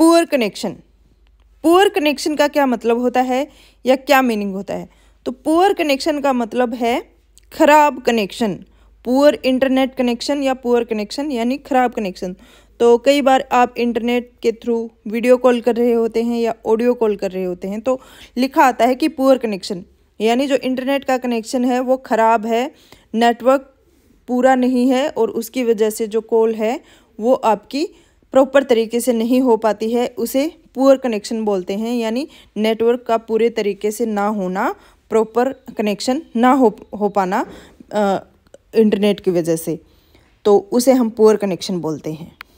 poor connection poor connection का क्या मतलब होता है या क्या मीनिंग होता है तो पुअर कनेक्शन का मतलब है खराब कनेक्शन पुअर इंटरनेट कनेक्शन या पुअर कनेक्शन यानी खराब कनेक्शन तो कई बार आप इंटरनेट के थ्रू वीडियो कॉल कर रहे होते हैं या ऑडियो कॉल कर रहे होते हैं तो लिखा आता है कि पुअर कनेक्शन यानी जो इंटरनेट का कनेक्शन है वो ख़राब है नेटवर्क पूरा नहीं है और उसकी वजह से जो कॉल है वो आपकी प्रॉपर तरीके से नहीं हो पाती है उसे पुअर कनेक्शन बोलते हैं यानी नेटवर्क का पूरे तरीके से ना होना प्रॉपर कनेक्शन ना हो हो पाना इंटरनेट की वजह से तो उसे हम पुअर कनेक्शन बोलते हैं